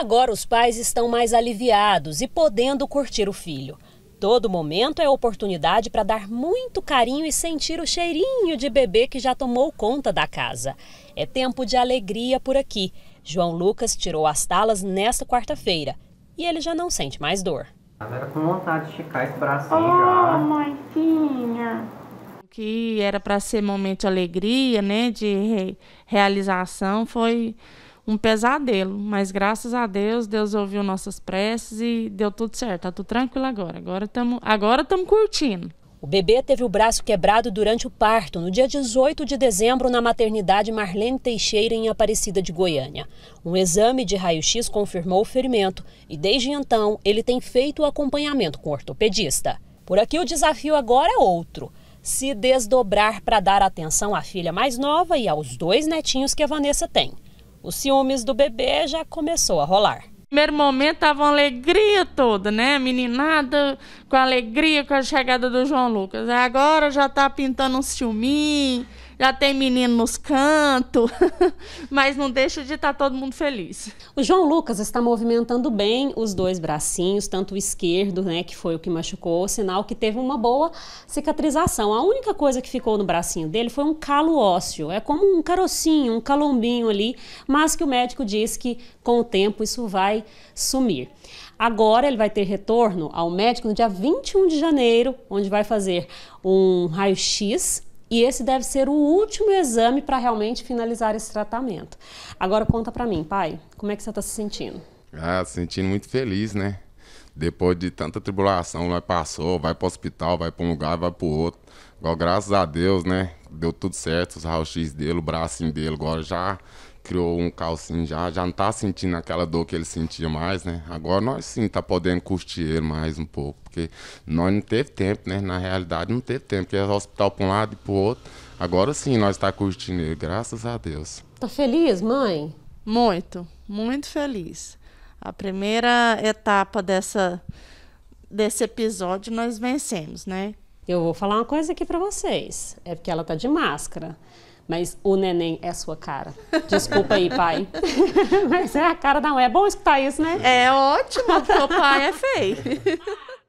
Agora os pais estão mais aliviados e podendo curtir o filho. Todo momento é oportunidade para dar muito carinho e sentir o cheirinho de bebê que já tomou conta da casa. É tempo de alegria por aqui. João Lucas tirou as talas nesta quarta-feira e ele já não sente mais dor. Era com vontade de esticar esse braço oh, já. mãezinha. Que era para ser momento de alegria, né, de re realização, foi um pesadelo, mas graças a Deus, Deus ouviu nossas preces e deu tudo certo, tá tudo tranquilo agora. Agora estamos agora tamo curtindo. O bebê teve o braço quebrado durante o parto, no dia 18 de dezembro, na maternidade Marlene Teixeira, em Aparecida de Goiânia. Um exame de raio-x confirmou o ferimento e, desde então, ele tem feito o acompanhamento com o ortopedista. Por aqui, o desafio agora é outro: se desdobrar para dar atenção à filha mais nova e aos dois netinhos que a Vanessa tem os ciúmes do bebê já começou a rolar. Primeiro momento tava uma alegria toda, né? Meninada com alegria com a chegada do João Lucas. Agora já tá pintando um ciúminho já tem menino nos cantos, mas não deixa de estar tá todo mundo feliz. O João Lucas está movimentando bem os dois bracinhos, tanto o esquerdo, né, que foi o que machucou, sinal que teve uma boa cicatrização. A única coisa que ficou no bracinho dele foi um calo ósseo, é como um carocinho, um calombinho ali, mas que o médico disse que com o tempo isso vai sumir. Agora ele vai ter retorno ao médico no dia 21 de janeiro, onde vai fazer um raio-x e esse deve ser o último exame para realmente finalizar esse tratamento. Agora conta para mim, pai, como é que você está se sentindo? Ah, sentindo muito feliz, né? Depois de tanta tribulação, nós passou, vai para o hospital, vai para um lugar, vai para o outro. Agora, graças a Deus, né? Deu tudo certo, os raio-x dele, o bracinho dele, agora já criou um calcinho já, já não tá sentindo aquela dor que ele sentia mais, né? Agora nós sim tá podendo curtir ele mais um pouco, porque nós não teve tempo, né? Na realidade não teve tempo, porque é hospital para um lado e pro outro. Agora sim nós tá curtindo ele, graças a Deus. Tá feliz, mãe? Muito, muito feliz. A primeira etapa dessa desse episódio nós vencemos, né? Eu vou falar uma coisa aqui para vocês. É porque ela tá de máscara. Mas o neném é sua cara. Desculpa aí, pai. Mas é a cara da mãe. É bom escutar isso, né? É ótimo, porque o pai é feio.